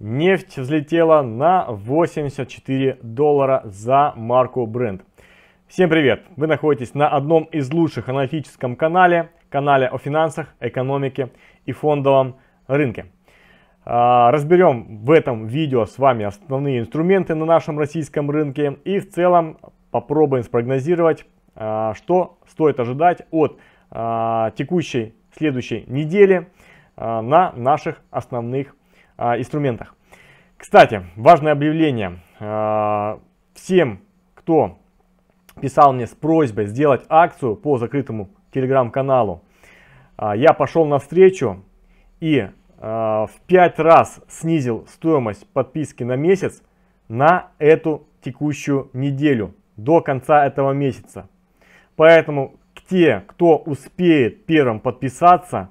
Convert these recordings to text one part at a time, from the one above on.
Нефть взлетела на 84 доллара за марку бренд. Всем привет! Вы находитесь на одном из лучших аналитическом канале, канале о финансах, экономике и фондовом рынке. А, разберем в этом видео с вами основные инструменты на нашем российском рынке и в целом попробуем спрогнозировать, а, что стоит ожидать от а, текущей следующей недели на наших основных а, инструментах. Кстати, важное объявление. А, всем, кто писал мне с просьбой сделать акцию по закрытому телеграм-каналу, а, я пошел навстречу и в пять раз снизил стоимость подписки на месяц на эту текущую неделю до конца этого месяца. Поэтому те, кто успеет первым подписаться,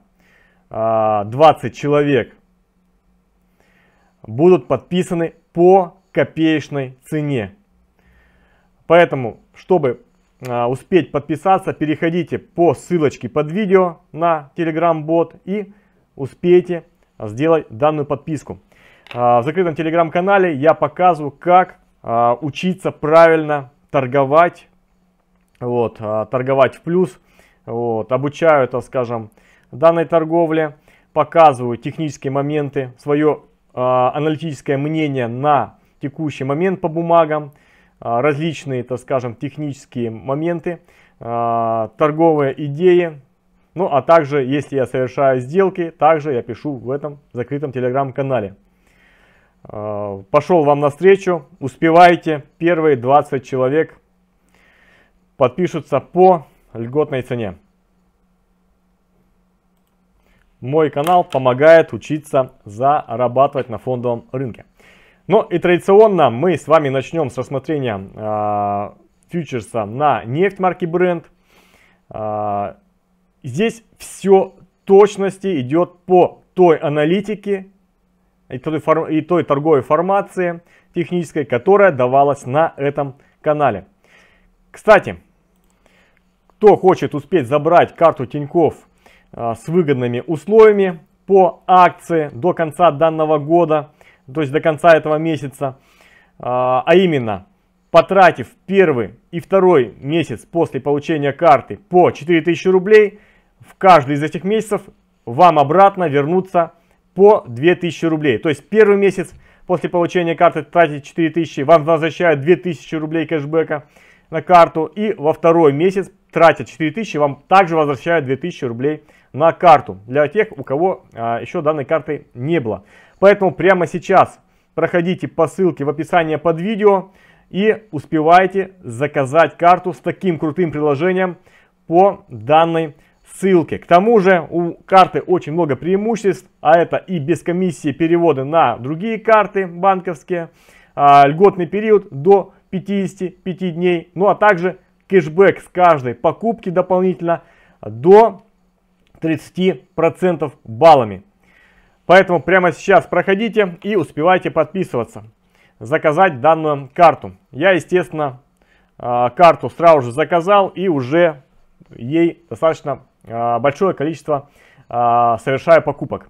20 человек будут подписаны по копеечной цене. Поэтому, чтобы а, успеть подписаться, переходите по ссылочке под видео на Telegram-бот и успейте сделать данную подписку. А, в закрытом Telegram-канале я показываю, как а, учиться правильно торговать, вот, торговать в плюс, вот, обучаю, так скажем, данной торговле, показываю технические моменты, свое а, аналитическое мнение на текущий момент по бумагам, а, различные, так скажем, технические моменты, а, торговые идеи. Ну а также, если я совершаю сделки, также я пишу в этом закрытом телеграм-канале. Пошел вам навстречу, успевайте, первые 20 человек подпишутся по льготной цене. Мой канал помогает учиться зарабатывать на фондовом рынке. Ну и традиционно мы с вами начнем с рассмотрения э, фьючерса на нефть марки Brent. Э, здесь все точности идет по той аналитике и той, и той торговой формации технической, которая давалась на этом канале. Кстати, кто хочет успеть забрать карту Тиньков а, с выгодными условиями по акции до конца данного года, то есть до конца этого месяца, а, а именно потратив первый и второй месяц после получения карты по 4000 рублей, в каждый из этих месяцев вам обратно вернутся по 2000 рублей. То есть первый месяц после получения карты тратите 4000, вам возвращают 2000 рублей кэшбэка на карту. И во второй месяц тратят 4000, вам также возвращают 2000 рублей кэшбэка на карту для тех, у кого а, еще данной карты не было. Поэтому прямо сейчас проходите по ссылке в описании под видео и успевайте заказать карту с таким крутым приложением по данной ссылке. К тому же у карты очень много преимуществ, а это и без комиссии переводы на другие карты банковские, а, льготный период до 55 дней, ну а также кэшбэк с каждой покупки дополнительно до 30% баллами. Поэтому прямо сейчас проходите и успевайте подписываться, заказать данную карту. Я, естественно, а, карту сразу же заказал и уже ей достаточно а, большое количество а, совершаю покупок.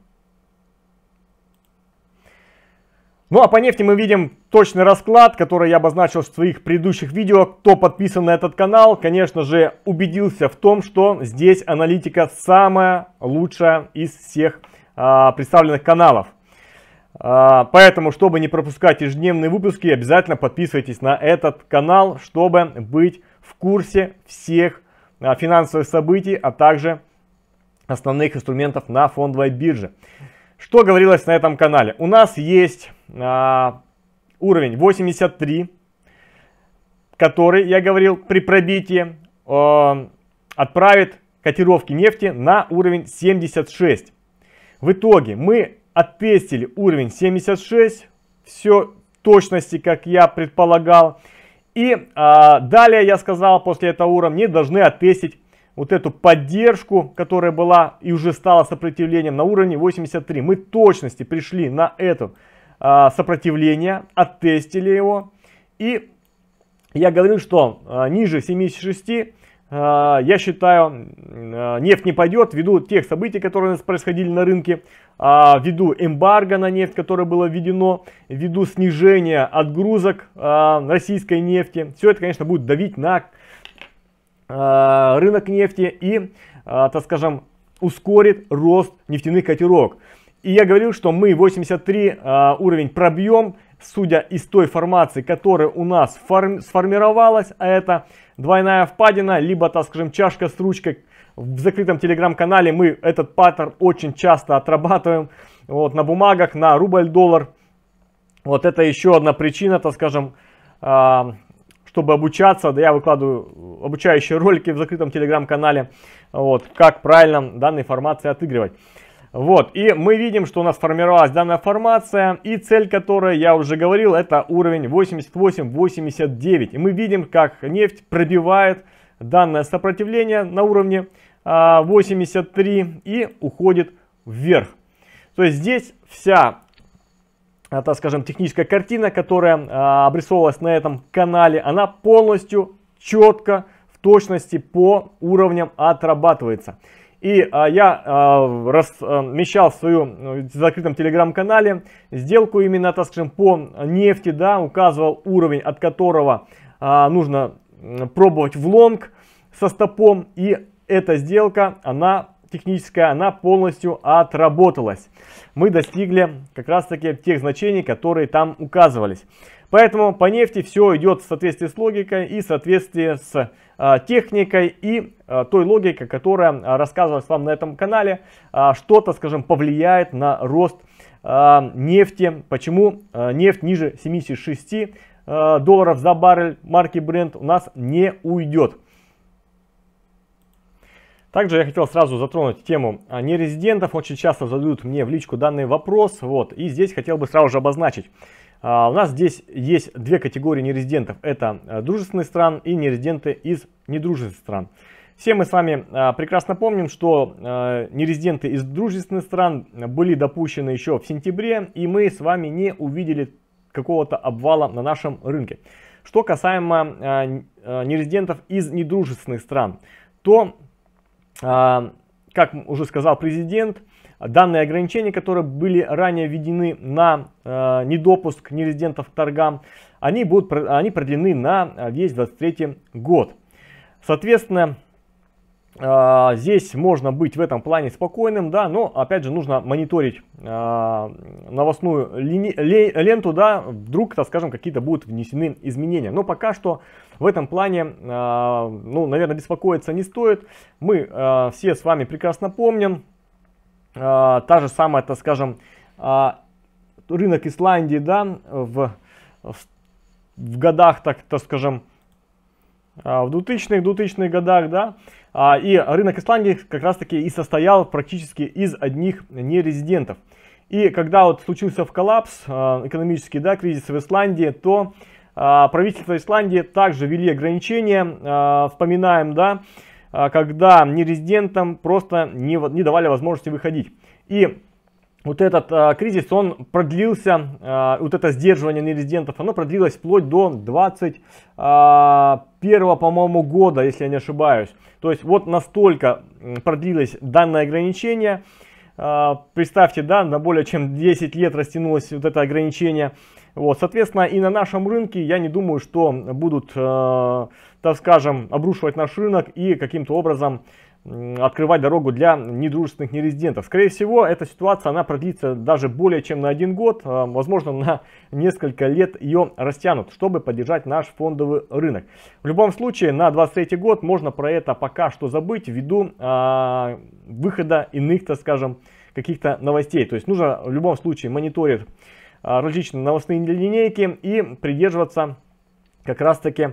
Ну а по нефти мы видим точный расклад, который я обозначил в своих предыдущих видео. Кто подписан на этот канал, конечно же, убедился в том, что здесь аналитика самая лучшая из всех а, представленных каналов. А, поэтому, чтобы не пропускать ежедневные выпуски, обязательно подписывайтесь на этот канал, чтобы быть в курсе всех а, финансовых событий, а также основных инструментов на фондовой бирже. Что говорилось на этом канале? У нас есть а, уровень 83, который, я говорил, при пробитии а, отправит котировки нефти на уровень 76. В итоге мы оттестили уровень 76, все точности, как я предполагал. И а, далее я сказал, после этого уровня не должны оттестить вот эту поддержку, которая была и уже стала сопротивлением на уровне 83. Мы точности пришли на это э, сопротивление, оттестили его. И я говорю, что э, ниже 76, э, а, я считаю, э, нефть не пойдет ввиду тех событий, которые у нас происходили на рынке, э, ввиду эмбарго на нефть, которое было введено, ввиду снижения отгрузок э, российской нефти. Все это, конечно, будет давить на Э, рынок нефти и, э, так скажем, ускорит рост нефтяных котировок. И я говорил, что мы 83 э, уровень пробьем, судя из той формации, которая у нас сформировалась, а это двойная впадина, либо, так скажем, чашка с ручкой. В закрытом телеграм-канале мы этот паттерн очень часто отрабатываем вот, на бумагах, на рубль-доллар. Вот это еще одна причина, так скажем, чтобы обучаться, да я выкладываю э, обучающие ролики в закрытом телеграм-канале, вот, как правильно данные формации отыгрывать. Вот, и мы видим, что у нас формировалась данная формация, и цель которой, я уже говорил, это уровень 88-89. И мы видим, как нефть пробивает данное сопротивление на уровне 83 а, и уходит вверх. То есть здесь вся Э, та, скажем, техническая картина, которая э, обрисовывалась на этом канале, она полностью четко в точности по уровням отрабатывается. И а, я а, размещал в своем закрытом телеграм-канале сделку именно, так скажем, по нефти, да, указывал уровень, от которого а, нужно пробовать в лонг со стопом. И эта сделка, она техническая, она полностью отработалась. Мы достигли как раз таки тех значений, которые там указывались. Поэтому по нефти все идет в соответствии с логикой и в соответствии с а, техникой и а, той логикой, которая а, рассказывалась вам на этом канале. А, что-то, скажем, повлияет на рост а, нефти. Почему нефть ниже 76 долларов за баррель марки Brent у нас не уйдет. Также я хотел сразу затронуть тему а, нерезидентов. Очень часто задают мне в личку данный вопрос. Вот, и здесь хотел бы сразу же обозначить. А, у нас здесь есть две категории нерезидентов. Это а, дружественные стран и нерезиденты из недружественных стран. Все мы с вами прекрасно помним, что нерезиденты из дружественных стран были допущены еще в сентябре, и мы с вами не увидели какого-то обвала на нашем рынке. Что касаемо нерезидентов из недружественных стран, то а, как уже сказал президент, данные ограничения, которые были ранее введены на а, недопуск нерезидентов к торгам, они, будут, они продлены на а, весь 2023 год. Соответственно, а, здесь можно быть в этом плане спокойным, да, но опять же нужно мониторить а, новостную ленту, да, вдруг, так скажем, какие-то будут внесены изменения. Но пока что в этом плане, а, ну, наверное, беспокоиться не стоит. Мы все с вами прекрасно помним, та же самая, так скажем, рынок Исландии, да, в, в годах, так, так скажем, а, в 2000-х, 2000-х годах, да, а, и рынок Исландии как раз-таки и состоял практически из одних нерезидентов. И когда вот случился в коллапс, а, экономический, да, кризис в Исландии, то правительство Исландии также ввели ограничения, вспоминаем, да, когда нерезидентам просто не, не давали возможности выходить. И вот этот а, кризис, он продлился, а, вот это сдерживание нерезидентов, оно продлилось вплоть до 21, а, по-моему, года, если я не ошибаюсь. То есть вот настолько продлилось данное ограничение. А, представьте, да, на более чем 10 лет растянулось вот это ограничение. Вот, соответственно, и на нашем рынке я не думаю, что будут, э, так скажем, обрушивать наш рынок и каким-то образом открывать дорогу для недружественных нерезидентов. Скорее всего, эта ситуация, она продлится даже более чем на один год, а, возможно, на несколько лет ее растянут, чтобы поддержать наш фондовый рынок. В любом случае, на 23 год можно про это пока что забыть ввиду э, выхода иных, так скажем, каких-то новостей. То есть нужно в любом случае мониторить э, различные новостные линейки и придерживаться как раз таки...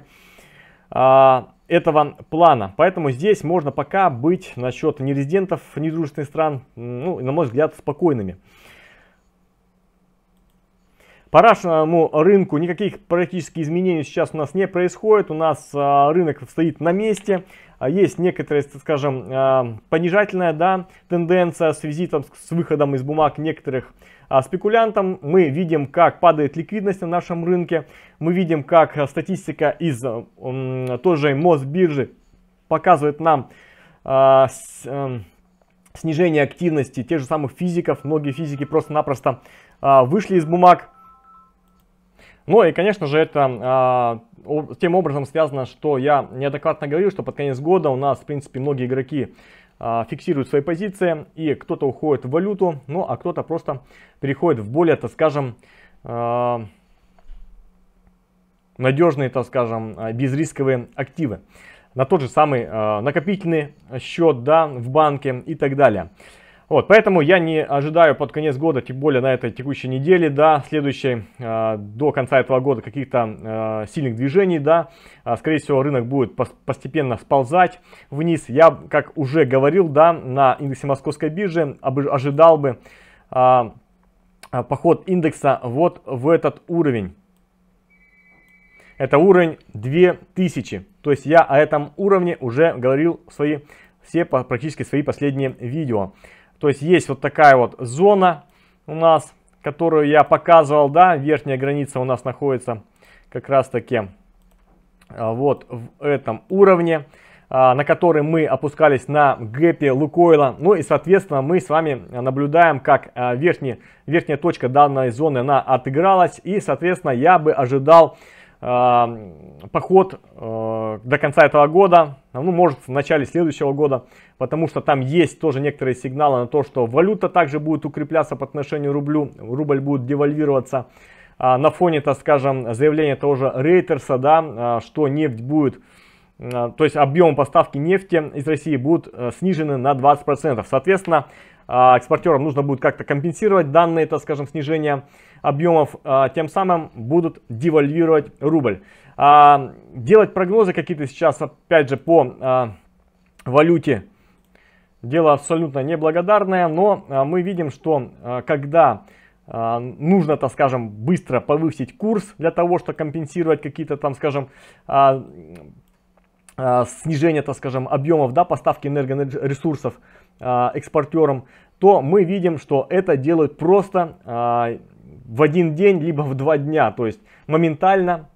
Э, этого плана. Поэтому здесь можно пока быть насчет нерезидентов недружественных стран, ну, на мой взгляд, спокойными. По рашному рынку никаких практически изменений сейчас у нас не происходит. У нас а, рынок стоит на месте. А, есть некоторая, скажем, а, понижательная да, тенденция в связи там, с выходом из бумаг некоторых спекулянтам. Мы видим, как падает ликвидность на нашем рынке. Мы видим, как статистика из той же Мосбиржи показывает нам снижение активности тех же самых физиков. Многие физики просто-напросто вышли из бумаг. Ну и, конечно же, это э, тем образом связано, что я неадекватно говорил, что под конец года у нас, в принципе, многие игроки а, фиксируют свои позиции, и кто-то уходит в валюту, ну а кто-то просто переходит в более, так скажем, э, надежные, так скажем, безрисковые активы. На тот же самый э, накопительный счет, да, в банке и так далее. Вот, поэтому я не ожидаю под конец года, тем более на этой текущей неделе, да, следующей, э, до конца этого года каких-то э, сильных движений, да. А, скорее всего, рынок будет постепенно сползать вниз. Я, как уже говорил, да, на индексе московской биржи ожидал бы э, поход индекса вот в этот уровень. Это уровень 2000. То есть я о этом уровне уже говорил в свои все практически свои последние видео. То есть есть вот такая вот зона у нас, которую я показывал, да, верхняя граница у нас находится как раз таки а, вот в этом уровне, а, на который мы опускались на гэпе Лукойла. Ну и, соответственно, мы с вами наблюдаем, как а, верхняя, верхняя точка данной зоны она отыгралась. И, соответственно, я бы ожидал Э, поход э, до конца этого года, а, ну, может, в начале следующего года, потому что там есть тоже некоторые сигналы на то, что валюта также будет укрепляться по отношению к рублю, рубль будет девальвироваться. А, на фоне, так скажем, заявления того же Рейтерса, да, а, что нефть будет, то есть объем поставки нефти из России будут э, снижены на 20%. Соответственно, экспортерам нужно будет как-то компенсировать данные, так скажем, снижения объемов, а, тем самым будут девальвировать рубль. А, делать прогнозы какие-то сейчас, опять же, по а, валюте дело абсолютно неблагодарное, но мы видим, что когда нужно, так скажем, быстро повысить курс для того, чтобы компенсировать какие-то там, скажем, снижение, так скажем, объемов, да, поставки энергоресурсов экспортерам, то мы видим, что это делают просто в один день, либо в два дня, то есть моментально.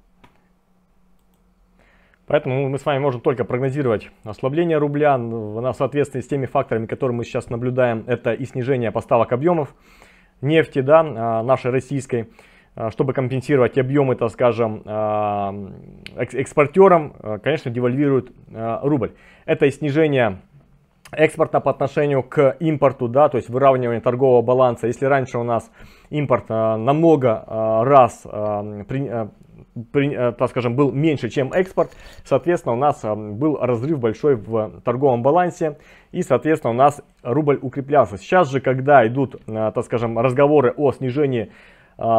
Поэтому мы с вами можем только прогнозировать ослабление рубля на соответствии с теми факторами, которые мы сейчас наблюдаем. Это и снижение поставок объемов нефти, да, а, нашей российской, а, чтобы компенсировать объемы, так скажем, а, экспортерам, конечно, девальвирует рубль. Это и снижение экспорта по отношению к импорту, да, то есть выравнивание торгового баланса. Если раньше у нас импорт э, намного э, раз, э, при, э, при, э, так скажем, был меньше, чем экспорт, соответственно, у нас э, был разрыв большой в торговом балансе, и, соответственно, у нас рубль укреплялся. Сейчас же, когда идут, так скажем, разговоры о снижении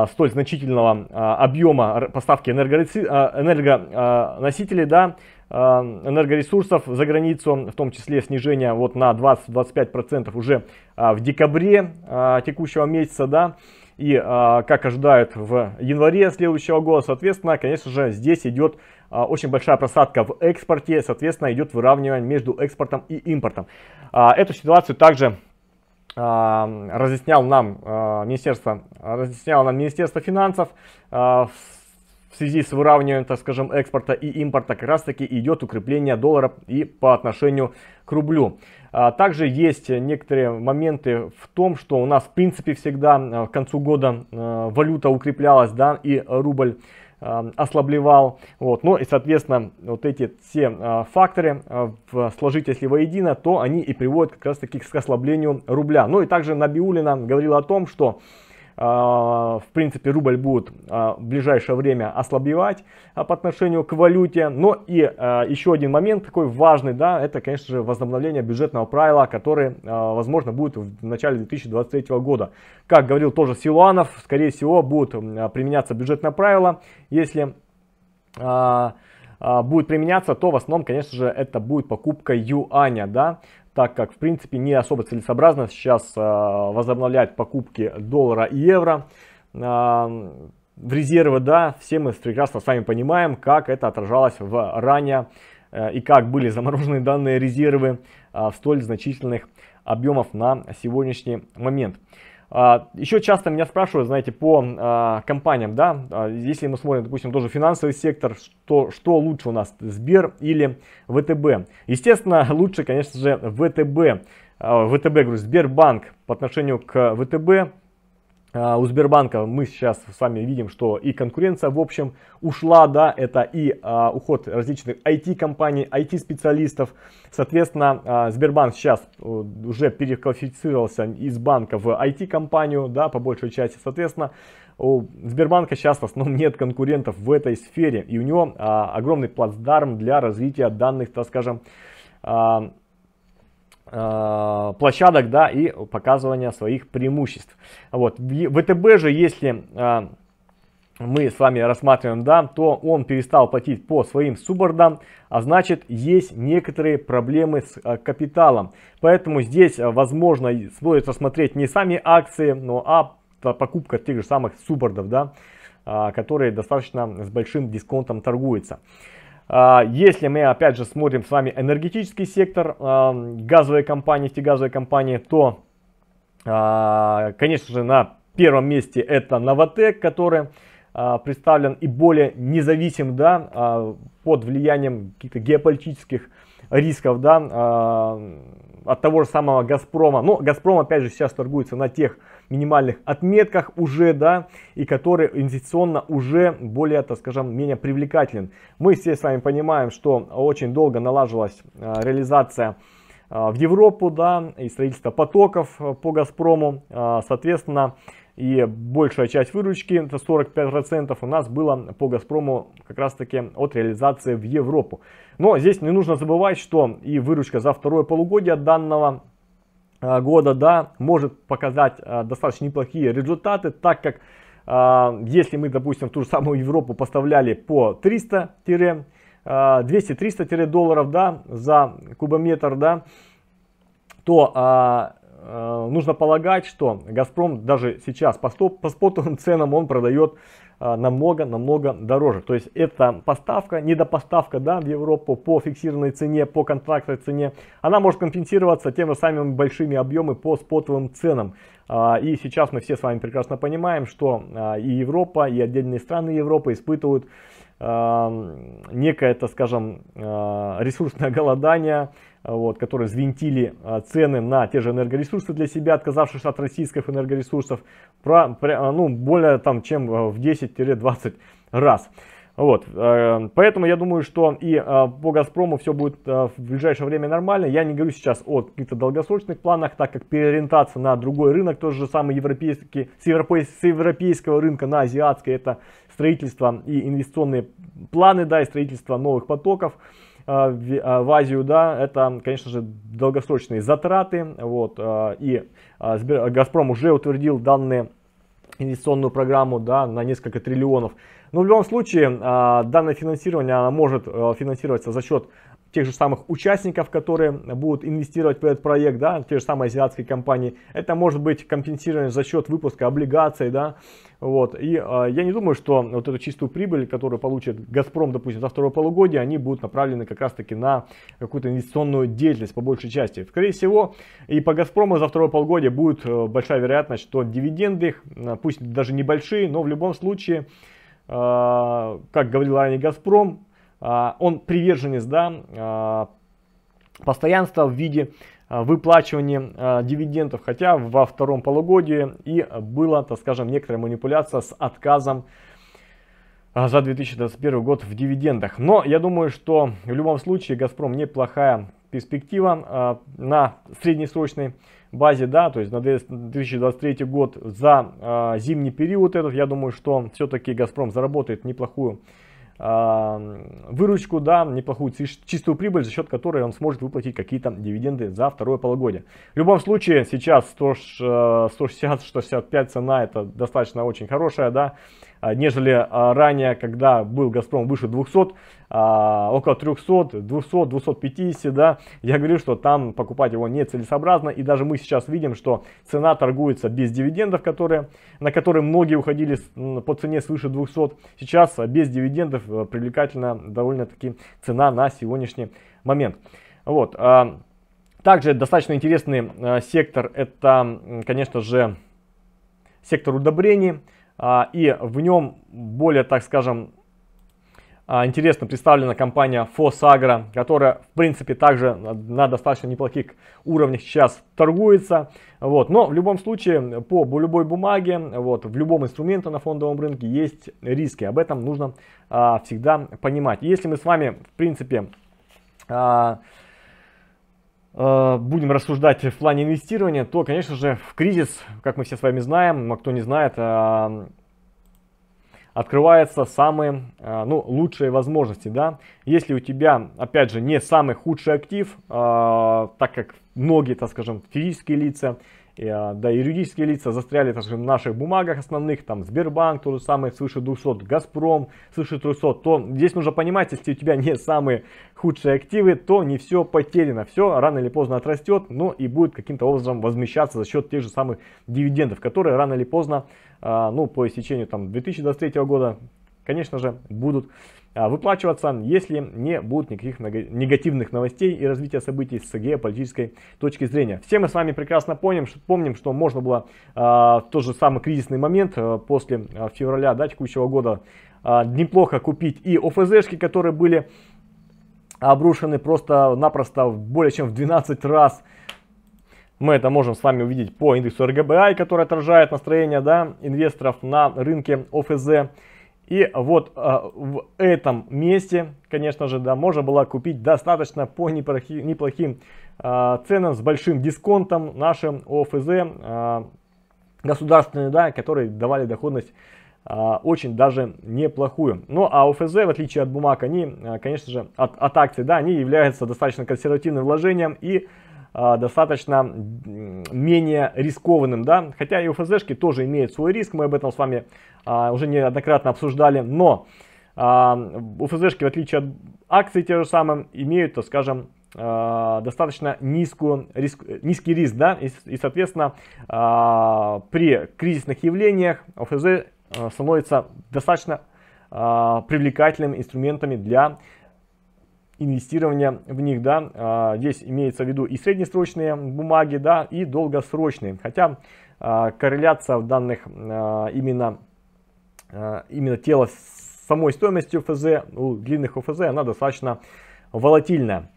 столь значительного объема поставки энергоносителей, да, энергоресурсов за границу, в том числе снижение вот на 20-25% уже а, в декабре а, текущего месяца, да, и а, как ожидают в январе следующего года, соответственно, конечно же, здесь идет очень большая просадка в экспорте, соответственно, идет выравнивание между экспортом и импортом. Эту ситуацию также разъяснял нам, министерство, разъяснял нам Министерство финансов в в связи с выравниванием, так скажем, экспорта и импорта как раз таки идет укрепление доллара и по отношению к рублю. А, также есть некоторые моменты в том, что у нас в принципе всегда а, к концу года а, валюта укреплялась, да, и рубль ослаблевал. Вот. Ну и, соответственно, вот эти все факторы, сложить если воедино, то они и приводят как раз таки к ослаблению рубля. Ну и также Набиулина говорила о том, что а, в принципе, рубль будет а, в ближайшее время ослабевать а, по отношению к валюте. Но и еще один момент такой важный, да, это, конечно же, возобновление бюджетного правила, которое, возможно, будет в начале 2023 года. Как говорил тоже Силуанов, скорее всего, будет применяться бюджетное правило, если будет применяться, то в основном, конечно же, это будет покупка юаня, да так как в принципе не особо целесообразно сейчас а, возобновлять покупки доллара и евро а, в резервы, да, все мы прекрасно с вами понимаем, как это отражалось в ранее э, и как были заморожены данные резервы а, в столь значительных объемов на сегодняшний момент. А, Еще часто меня спрашивают, знаете, по а, компаниям, да, а, если мы смотрим, допустим, тоже финансовый сектор, что, что лучше у нас, Сбер или ВТБ? Естественно, лучше, конечно же, ВТБ. ВТБ, говорю, Сбербанк по отношению к ВТБ а, у Сбербанка мы сейчас с вами видим, что и конкуренция в общем ушла, да, это и а, уход различных IT-компаний, IT-специалистов. Соответственно, а, Сбербанк сейчас э, уже переквалифицировался из банка в IT-компанию, да, по большей части. Соответственно, у Сбербанка сейчас в основном нет конкурентов в этой сфере, и у него а, огромный плацдарм для развития данных, так скажем, а, Э, площадок, да, и показывания своих преимуществ. Вот. В ВТБ же, если э, мы с вами рассматриваем, да, то он перестал платить по своим субордам, а значит есть некоторые проблемы с э, капиталом. Поэтому здесь, возможно, стоит рассмотреть не сами акции, но а покупка тех же самых субордов, да, которые достаточно с большим дисконтом торгуются. А, если мы опять же смотрим с вами энергетический сектор, а, газовые компании, нефтегазовые компании, то, а, конечно же, на первом месте это Новотек, который представлен и более независим, да, под влиянием каких-то геополитических рисков, да, от того же самого Газпрома. Но ну, Газпром, опять же, сейчас торгуется на тех минимальных отметках уже, да, и который инвестиционно уже более, так скажем, менее привлекателен. Мы все с вами понимаем, что очень долго налаживалась э, реализация э, в Европу, да, и строительство потоков э, по Газпрому, соответственно, и большая часть выручки, это 45%, у нас было по Газпрому как раз таки от реализации в Европу. Но здесь не нужно забывать, что и выручка за второе полугодие данного Э, года, да, может показать э, достаточно неплохие результаты, так как э, если мы, допустим, ту же самую Европу поставляли по 300-200-300 долларов да, за кубометр, да, то нужно полагать, что Газпром даже сейчас по, стоп, по спотовым ценам он продает намного-намного дороже. То есть это поставка, недопоставка да, в Европу по фиксированной цене, по контрактной цене. Она может компенсироваться тем же самыми большими объемами по спотовым ценам. А, и сейчас мы все с вами прекрасно понимаем, что а, и Европа, и отдельные страны Европы испытывают некое, так скажем, э, ресурсное голодание, э, вот, которые звентили э, цены на те же энергоресурсы для себя, отказавшись от российских энергоресурсов, про, про, ну, более там, чем в 10-20 раз. Вот, э, поэтому я думаю, что и э, по «Газпрому» все будет э, в ближайшее время нормально. Я не говорю сейчас о каких-то долгосрочных планах, так как переориентация на другой рынок, тот же самый европейский, с, европей, с европейского рынка на азиатский, это строительство и инвестиционные планы, да, и строительство новых потоков в Азию, да, это, конечно же, долгосрочные затраты, вот, и «Газпром» уже утвердил данные инвестиционную программу, да, на несколько триллионов но ну, в любом случае, а, данное финансирование оно может э, финансироваться за счет тех же самых участников, которые будут инвестировать в этот проект, да, те же самые азиатские компании. Это может быть компенсировано за счет выпуска облигаций, да, вот. И э, я не думаю, что вот эту чистую прибыль, которую получит Газпром, допустим, за второе полугодие, они будут направлены как раз-таки на какую-то инвестиционную деятельность по большей части. Скорее всего, и по Газпрому за второе полугодие будет э, большая вероятность, что дивиденды, э, пусть даже небольшие, но в любом случае, Э, как говорил ранее Газпром, э, он приверженец да, э, постоянства в виде выплачивания дивидендов, хотя во втором полугодии и была, так скажем, некоторая манипуляция с отказом за 2021 год в дивидендах. Но я думаю, что в любом случае Газпром неплохая перспектива а, на среднесрочной базе, да, то есть на 2023 год за а, зимний период этот, я думаю, что все-таки Газпром заработает неплохую а, выручку, да, неплохую чистую прибыль, за счет которой он сможет выплатить какие-то дивиденды за второе полугодие. В любом случае, сейчас 160-165 цена, это достаточно очень хорошая, да, а, нежели а, ранее, когда был Газпром выше 200, а, около 300, 200, 250, да, я говорю, что там покупать его нецелесообразно, и даже мы сейчас видим, что цена торгуется без дивидендов, которые, на которые многие уходили по цене свыше 200, сейчас без дивидендов э, привлекательна довольно-таки цена на сегодняшний момент. Вот, также достаточно интересный э, сектор, это, конечно же, сектор удобрений, а, и в нем более, так скажем, а, интересно представлена компания Фосагра, которая, в принципе, также на достаточно неплохих уровнях сейчас торгуется. Вот. Но в любом случае, по любой бумаге, вот, в любом инструменте на фондовом рынке есть риски. Об этом нужно а, всегда понимать. Если мы с вами, в принципе, а, Э, будем рассуждать в плане инвестирования, то, конечно же, в кризис, как мы все с вами знаем, а кто не знает, э, открываются самые э, ну, лучшие возможности. Да? Если у тебя, опять же, не самый худший актив, так как многие, так скажем, физические лица, да юридические лица застряли даже в наших бумагах основных, там Сбербанк, тот же самый свыше 200, Газпром свыше 300, то здесь нужно понимать, если у тебя не самые худшие активы, то не все потеряно, все рано или поздно отрастет, но ну и будет каким-то образом возмещаться за счет тех же самых дивидендов, которые рано или поздно, а, ну по истечению там 2023 года конечно же, будут а, выплачиваться, если не будет никаких негативных новостей и развития событий с геополитической точки зрения. Все мы с вами прекрасно помним, что, помним, что можно было э, в тот же самый кризисный момент э, после э, февраля да, текущего года э, неплохо купить и ОФЗшки, которые были обрушены просто-напросто более чем в 12 раз. Мы это можем с вами увидеть по индексу РГБА, который отражает настроение да, инвесторов на рынке ОФЗ. И вот а, в этом месте, конечно же, да, можно было купить достаточно по неплохи, неплохим а, ценам, с большим дисконтом нашим ОФЗ а, государственные, да, которые давали доходность а, очень даже неплохую. Ну а ОФЗ, в отличие от бумаг, они, а, конечно же, от, от акций, да, они являются достаточно консервативным вложением и а, достаточно менее рискованным, да, хотя и УФЗшки тоже имеют свой риск, мы об этом с вами а, уже неоднократно обсуждали, но а, УФЗшки, в отличие от акций те же самые, имеют, то скажем, достаточно низкую, риск, низкий риск, да, и, и соответственно, при кризисных явлениях ОФЗ становится достаточно привлекательными инструментами для инвестирования в них, да, а, здесь имеется в виду и среднесрочные бумаги, да, и долгосрочные, хотя а, корреляция в данных а, именно, именно тела с самой стоимостью ФЗ, у длинных УФЗ, она достаточно волатильная.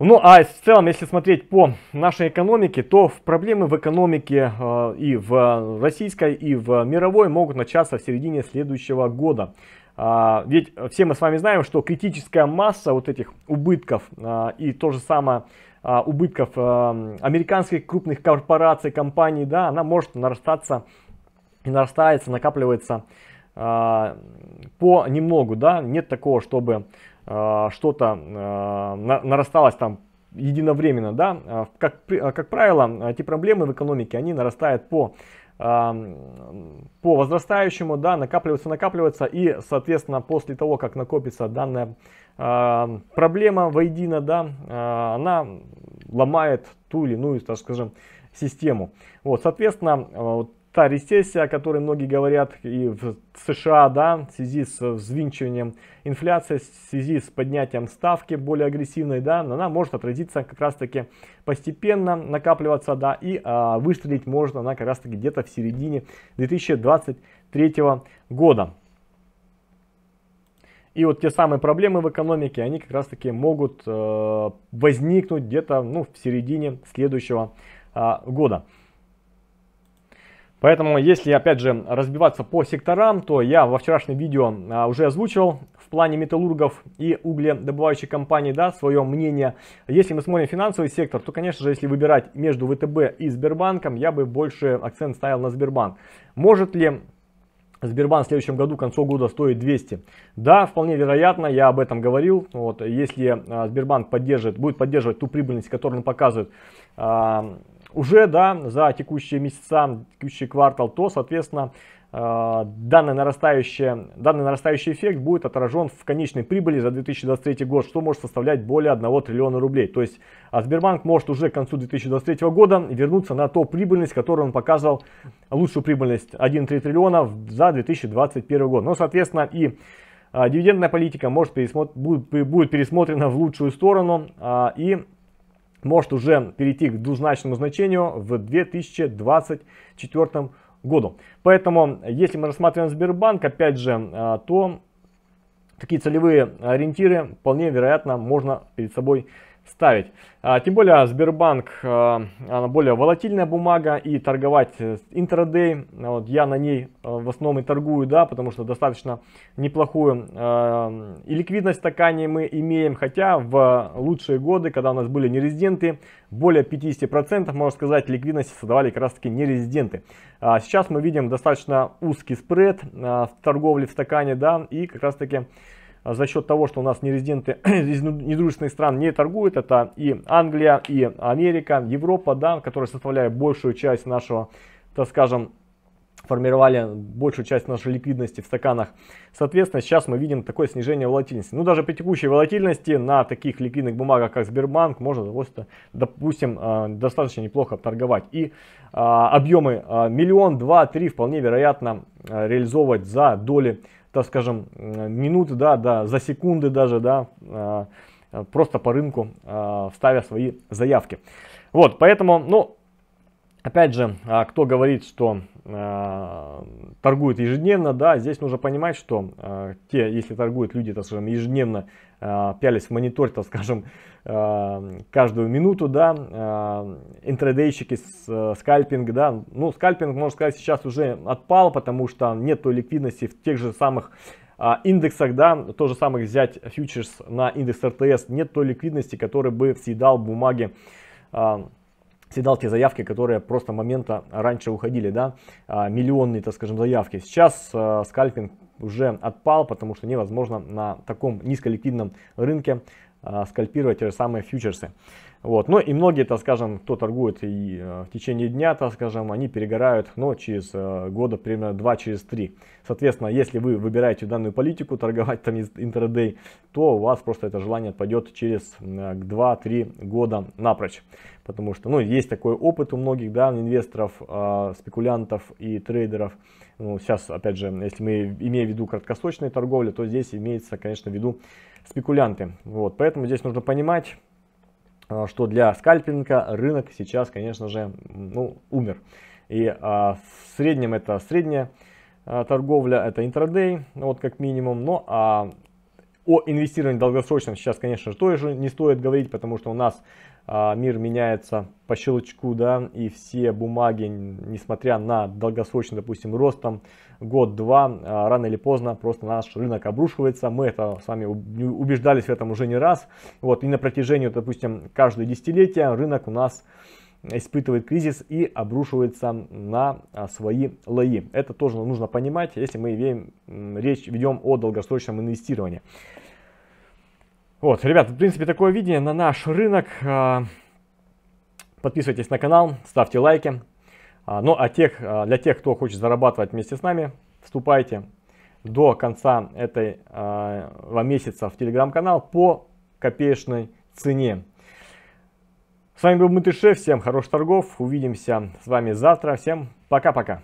Ну а в целом, если смотреть по нашей экономике, то проблемы в экономике и в российской, и в мировой могут начаться в середине следующего года. А, ведь все мы с вами знаем, что критическая масса вот этих убытков а, и то же самое а, убытков американских крупных корпораций, компаний, да, она может нарастаться и нарастается, накапливается а, понемногу, да, нет такого, чтобы что-то нарасталось там единовременно, да, как, как правило, эти проблемы в экономике, они нарастают по по возрастающему, да, накапливается накапливается и, соответственно, после того, как накопится данная э, проблема воедино, да, э, она ломает ту или иную, так скажем, систему. Вот, соответственно, а, та рецессия, о которой многие говорят и в США, да, в связи с взвинчиванием инфляции, в связи с поднятием ставки более агрессивной, да, она может отразиться как раз-таки постепенно, накапливаться, да, и а, выстрелить можно она как раз-таки где-то в середине 2023 года. И вот те самые проблемы в экономике, они как раз-таки могут э, возникнуть где-то ну, в середине следующего э, года. Поэтому, если, опять же, разбиваться по секторам, то я во вчерашнем видео а, уже озвучивал в плане металлургов и угледобывающих компаний, да, свое мнение. Если мы смотрим финансовый сектор, то, конечно же, если выбирать между ВТБ и Сбербанком, я бы больше акцент ставил на Сбербанк. Может ли Сбербанк в следующем году, к концу года стоит 200. Да, вполне вероятно, я об этом говорил. Вот, если а, Сбербанк поддержит, будет поддерживать ту прибыльность, которую он показывает а, уже да, за текущие месяца, текущий квартал, то, соответственно, э, данный нарастающий, данный нарастающий эффект будет отражен в конечной прибыли за 2023 год, что может составлять более 1 триллиона рублей. То есть а Сбербанк может уже к концу 2023 года вернуться на ту прибыльность, которую он показывал, лучшую прибыльность 1,3 триллиона за 2021 год. Но, соответственно, и а, дивидендная политика может пересмотр, будет, будет пересмотрена в лучшую сторону а, и может уже перейти к двузначному значению в 2024 году. Поэтому, если мы рассматриваем Сбербанк, опять же, а, то такие целевые ориентиры вполне вероятно можно перед собой ставить. А, тем более Сбербанк, а, она более волатильная бумага и торговать э, интрадей, вот я на ней э, в основном и торгую, да, потому что достаточно неплохую а, и ликвидность в стакане мы имеем, хотя в лучшие годы, когда у нас были нерезиденты, более 50%, можно сказать, ликвидности создавали как раз таки нерезиденты. Сейчас мы видим достаточно узкий спред в торговле в стакане, да, и как раз таки а за счет того, что у нас не резиденты из недружественных стран не торгуют. Это и Англия, и Америка, Европа, да, которые составляют большую часть нашего, так скажем, формировали большую часть нашей ликвидности в стаканах. Соответственно, сейчас мы видим такое снижение волатильности. Ну, даже при текущей волатильности на таких ликвидных бумагах, как Сбербанк, можно, допустим, а, достаточно неплохо торговать. И а, объемы миллион, два, три вполне вероятно реализовывать за доли так скажем, минуты, да, да, за секунды даже, да, а, а, просто по рынку, вставя а, свои заявки. Вот, поэтому, ну, Опять же, а, кто говорит, что э, а, торгует ежедневно, да, здесь нужно понимать, что э, те, если торгуют люди, так скажем, ежедневно э, пялись в монитор, так скажем, э, каждую минуту, да, э, интрадейщики, с, э, скальпинг, да, ну, скальпинг, можно сказать, сейчас уже отпал, потому что нет той ликвидности в тех же самых а, индексах, да, то же самое взять фьючерс на индекс РТС, нет той ликвидности, который бы съедал бумаги а, съедал те заявки, которые просто момента раньше уходили, да, а, миллионные, так скажем, заявки. Сейчас а, скальпинг уже отпал, потому что невозможно на таком низколиквидном рынке а, скальпировать те же самые фьючерсы. Вот. Но ну, и многие, так скажем, кто торгует и э, в течение дня, так скажем, они перегорают ну, через э, года примерно 2 через 3. Соответственно, если вы выбираете данную политику, торговать там интрадей, то у вас просто это желание отпадет через 2-3 э, года напрочь. Потому что ну, есть такой опыт у многих да, инвесторов, спекулянтов и трейдеров. Ну, сейчас, опять же, если мы имеем в виду краткосрочные торговли, то здесь имеется, конечно, в виду спекулянты. Вот. Поэтому здесь нужно понимать, а, что для скальпинга рынок сейчас, конечно же, ну, умер. И а, в среднем это средняя а, торговля, это интрадей, ну, вот как минимум. Но ну, а, о инвестировании долгосрочном сейчас, конечно же, тоже не стоит говорить, потому что у нас а, мир меняется по щелчку, да, и все бумаги, несмотря на долгосрочный, допустим, рост там год-два, а, рано или поздно просто наш рынок обрушивается. Мы это с вами убеждались в этом уже не раз. Вот, и на протяжении, допустим, каждое десятилетие рынок у нас испытывает кризис и обрушивается на а, свои лои. Это тоже нужно понимать, если мы ведем речь ведем о долгосрочном инвестировании. Вот, ребят, в принципе, такое видение на наш рынок. А, подписывайтесь на канал, ставьте лайки. А, ну, а тех, а, для тех, кто хочет зарабатывать вместе с нами, вступайте до конца этого месяца в телеграм-канал по копеечной цене. С вами был Мытышев, всем хороших торгов, увидимся с вами завтра, всем пока-пока.